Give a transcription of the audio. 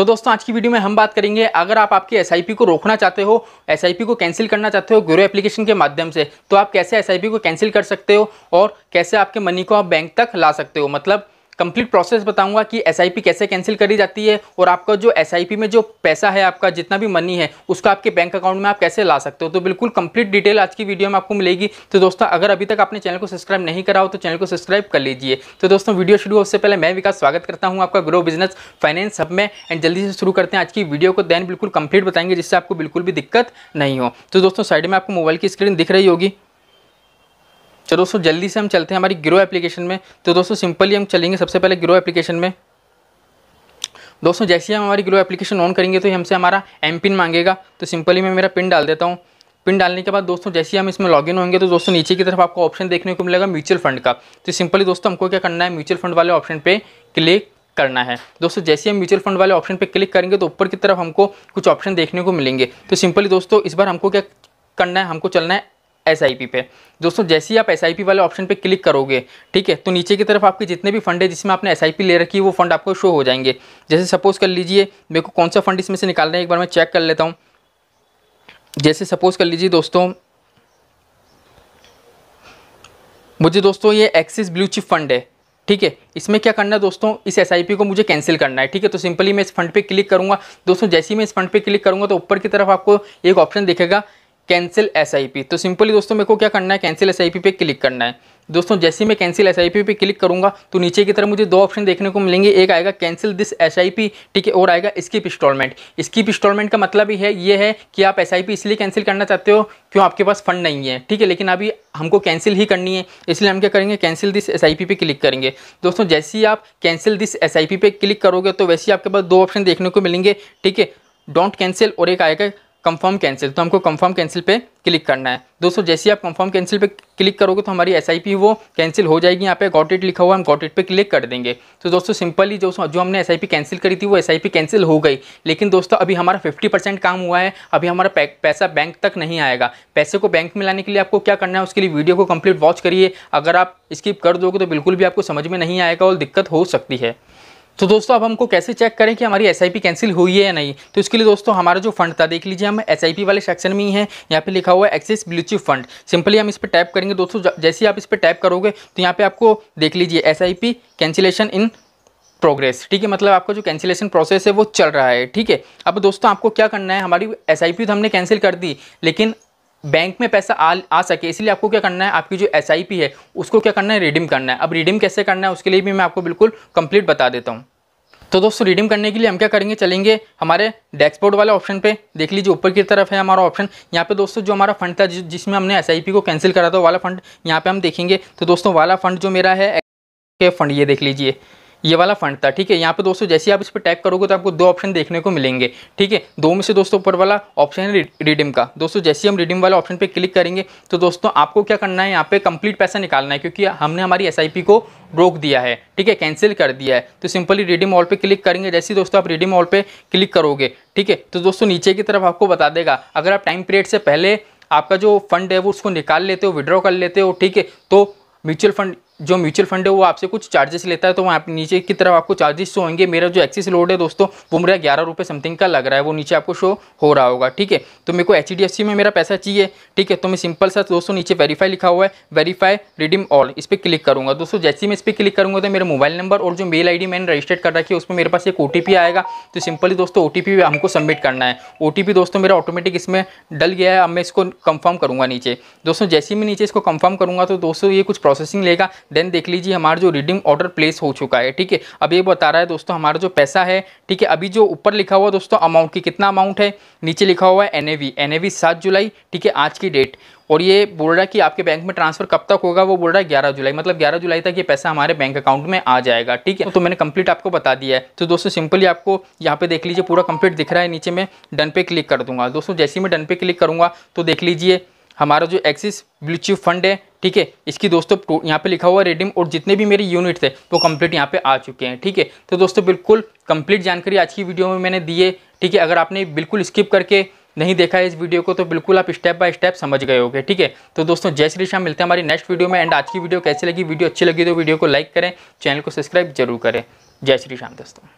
तो दोस्तों आज की वीडियो में हम बात करेंगे अगर आप आपकी एस को रोकना चाहते हो एस को कैंसिल करना चाहते हो ग्रो एप्लीकेशन के माध्यम से तो आप कैसे एस को कैंसिल कर सकते हो और कैसे आपके मनी को आप बैंक तक ला सकते हो मतलब कंप्लीट प्रोसेस बताऊंगा कि एस कैसे कैंसिल करी जाती है और आपका जो एस में जो पैसा है आपका जितना भी मनी है उसका आपके बैंक अकाउंट में आप कैसे ला सकते हो तो बिल्कुल कंप्लीट डिटेल आज की वीडियो में आपको मिलेगी तो दोस्तों अगर अभी तक आपने चैनल को सब्सक्राइब नहीं करा हो तो चैनल को सब्सक्राइब कर लीजिए तो दोस्तों वीडियो शुरू उससे पहले मैं विकास स्वागत करता हूँ आपका ग्रो बिजनेस फाइनेंस सब में एंड जल्दी से शुरू करते हैं आज की वीडियो को देन बिल्कुल कंप्लीट बताएंगे जिससे आपको बिल्कुल भी दिक्कत नहीं हो तो दोस्तों साइड में आपको मोबाइल की स्क्रीन दिख रही होगी चलो तो दोस्तों जल्दी से हम चलते हैं हमारी ग्रो एप्लीकेशन में तो दोस्तों सिंपली हम चलेंगे सबसे पहले ग्रो एप्लीकेशन में दोस्तों जैसे ही हम हमारी ग्रो एप्लीकेशन ऑन करेंगे तो हमसे हमारा एम पिन मांगेगा तो सिंपली मैं मेरा पिन डाल देता हूँ पिन डालने के बाद दोस्तों जैसे ही हम इसमें लॉगिन होंगे तो दोस्तों नीचे की तरफ आपको ऑप्शन देखने को मिलेगा म्यूचुअल फंड का तो सिंपली दोस्तों हमको क्या करना है म्यूचुअल फंड वाले ऑप्शन पे क्लिक करना है दोस्तों जैसे हम म्यूचुअल फंड वाले ऑप्शन पर क्लिक करेंगे तो ऊपर की तरफ हमको कुछ ऑप्शन देखने को मिलेंगे तो सिंपली दोस्तों इस बार हमको क्या करना है हमको चलना है एस पे दोस्तों जैसे ही आप एस वाले ऑप्शन पे क्लिक करोगे ठीक है तो नीचे की तरफ आपके जितने भी फंड है जिसमें आपने एस ले रखी है वो फंड आपको शो हो जाएंगे जैसे सपोज़ कर लीजिए मेरे को कौन सा फंड इसमें से निकालना है एक बार मैं चेक कर लेता हूँ जैसे सपोज़ कर लीजिए दोस्तों मुझे दोस्तों ये एक्सिस ब्लू चिप फंड है ठीक है इसमें क्या करना है दोस्तों इस एस को मुझे कैंसिल करना है ठीक है तो सिंपली मैं इस फंड पे क्लिक करूंगा दोस्तों जैसे ही मैं इस फंड पे क्लिक करूंगा तो ऊपर की तरफ आपको एक ऑप्शन दिखेगा कैंसिल एस तो सिंपली दोस्तों मेरे को क्या करना है कैंसिल एस पे क्लिक करना है दोस्तों जैसे मैं कैंसिल एस पे क्लिक करूंगा तो नीचे की तरफ मुझे दो ऑप्शन देखने को मिलेंगे एक आएगा कैंसिल दिस एस ठीक है और आएगा स्किप इंस्टॉलमेंट स्कीप इंस्टॉलमेंट का मतलब ही है ये है कि आप एस इसलिए कैंसिल करना चाहते हो क्यों आपके पास फंड नहीं है ठीक है लेकिन अभी हमको कैंसिल ही करनी है इसलिए हम क्या करेंगे कैंसिल दिस एस पे क्लिक करेंगे दोस्तों जैसे ही आप कैंसिल दिस एस पे क्लिक करोगे तो वैसे ही आपके पास दो ऑप्शन देखने को मिलेंगे ठीक है डोंट कैंसिल और एक आएगा कंफर्म कैंसिल तो हमको कंफर्म कैंसिल पे क्लिक करना है दोस्तों जैसे आप कंफर्म कैंसिल पे क्लिक करोगे तो हमारी एस वो कैंसिल हो जाएगी यहाँ पे गॉट इट लिखा हुआ हम गॉट इट पे क्लिक कर देंगे तो दोस्तों सिंपली जो जो हमने एस कैंसिल करी थी वो एस कैंसिल हो गई लेकिन दोस्तों अभी हमारा परसेंट काम हुआ है अभी हमारा पैसा बैंक तक नहीं आएगा पैसे को बैंक में लाने के लिए आपको क्या करना है उसके लिए वीडियो को कंप्लीट वॉच करिए अगर आप स्किप कर दोगे तो बिल्कुल भी आपको समझ में नहीं आएगा और दिक्कत हो सकती है तो दोस्तों अब हमको कैसे चेक करें कि हमारी एस कैंसिल हुई है या नहीं तो इसके लिए दोस्तों हमारा जो फंड था देख लीजिए हम एस वाले सेक्शन में ही हैं यहाँ पे लिखा हुआ है एक्सिस ब्लूचिप फंड सिंपली हम इस पर टाइप करेंगे दोस्तों जैसे ही आप इस पर टाइप करोगे तो यहाँ पे आपको देख लीजिए एस कैंसिलेशन इन प्रोग्रेस ठीक है मतलब आपका जो कैंसिलेशन प्रोसेस है वो चल रहा है ठीक है अब दोस्तों आपको क्या करना है हमारी एस तो हमने कैंसिल कर दी लेकिन बैंक में पैसा आ आ सके इसलिए आपको क्या करना है आपकी जो एस है उसको क्या करना है रिडीम करना है अब रिडीम कैसे करना है उसके लिए भी मैं आपको बिल्कुल कंप्लीट बता देता हूँ तो दोस्तों रिडीम करने के लिए हम क्या करेंगे चलेंगे हमारे डैशबोर्ड वाले ऑप्शन पे देख लीजिए ऊपर की तरफ है हमारा ऑप्शन यहाँ पे दोस्तों जो हमारा फंड था जिसमें हमने एस को कैंसिल करा था वाला फंड यहाँ पे हम देखेंगे तो दोस्तों वाला फंड जो मेरा है फंड ये देख लीजिए ये वाला फंड था ठीक है यहाँ पे दोस्तों जैसे आप इस पर टैग करोगे तो आपको दो ऑप्शन देखने को मिलेंगे ठीक है दो में से दोस्तों ऊपर वाला ऑप्शन है रिडीम का दोस्तों जैसे हम रिडीम वाले ऑप्शन पे क्लिक करेंगे तो दोस्तों आपको क्या करना है यहाँ पे कंप्लीट पैसा निकालना है क्योंकि हमने हमारी एस को रोक दिया है ठीक है कैंसिल कर दिया है तो सिंपली रिडीम ऑल पर क्लिक करेंगे जैसे दोस्तों आप रिडीम ऑल पर क्लिक करोगे ठीक है तो दोस्तों नीचे की तरफ आपको बता देगा अगर आप टाइम पीरियड से पहले आपका जो फंड है वो उसको निकाल लेते हो विड्रॉ कर लेते हो ठीक है तो म्यूचुअल फंड जो म्यूचुअल फंड है वो आपसे कुछ चार्जेस लेता है तो वहाँ नीचे की तरफ आपको चार्जेस शो होंगे मेरा जो एक्सिस लोड है दोस्तों वो मेरा ग्यारह रुपये समथिंग का लग रहा है वो नीचे आपको शो हो रहा होगा ठीक है तो मेरे को एच में मेरा पैसा चाहिए ठीक है तो मैं सिंपल सा दोस्तों नीचे वेरीफाई लिखा हुआ है वेरीफाई रिडीम ऑल इस पर क्लिक करूँगा दोस्तों जैसे मैं इस पर क्लिक करूँगा तो मेरे मोबाइल नंबर और जो मेल आई मैंने रजिस्टर्ड कर रखी है उसमें मेरे पास एक ओ आएगा तो सिंपली दोस्तों ओ हमको सबमिट करना है ओ दोस्तों मेरा ऑटोमेटिक इसमें डल गया है अब मैं इसको कंफर्म करूँगा नीचे दोस्तों जैसे मैं नीचे इसको कंफर्म करूँगा तो दोस्तों ये कुछ प्रोसेसिंग लेगा देन देख लीजिए हमारा जो रिडीम ऑर्डर प्लेस हो चुका है ठीक है अब ये बता रहा है दोस्तों हमारा जो पैसा है ठीक है अभी जो ऊपर लिखा हुआ दोस्तों अमाउंट की कितना अमाउंट है नीचे लिखा हुआ है N A V N A V सात जुलाई ठीक है आज की डेट और ये बोल रहा है कि आपके बैंक में ट्रांसफर कब तक होगा वो बोल रहा है ग्यारह जुलाई मतलब ग्यारह जुलाई तक ये पैसा हमारे बैंक अकाउंट में आ जाएगा ठीक है तो मैंने कंप्लीट आपको बता दिया है तो दोस्तों सिंपली आपको यहाँ पे देख लीजिए पूरा कंप्लीट दिख रहा है नीचे मैं डन पे क्लिक कर दूंगा दोस्तों जैसे ही मैं डन पे क्लिक करूँगा तो देख लीजिए हमारा जो एक्सिस ब्लूचिप फंड है ठीक है इसकी दोस्तों यहाँ पे लिखा हुआ रेडिम और जितने भी मेरे यूनिट थे वो कंप्लीट यहाँ पे आ चुके हैं ठीक है थीके? तो दोस्तों बिल्कुल कंप्लीट जानकारी आज की वीडियो में मैंने दी है ठीक है अगर आपने बिल्कुल स्किप करके नहीं देखा है इस वीडियो को तो बिल्कुल आप स्टेप बाय स्टेप समझ गए होगे ठीक है तो दोस्तों जय श्री श्याम मिलते हैं हमारी नेक्स्ट वीडियो में एंड आज की वीडियो कैसी लगी वीडियो अच्छी लगी तो वीडियो को लाइक करें चैनल को सब्सक्राइब जरूर करें जय श्री श्याम दोस्तों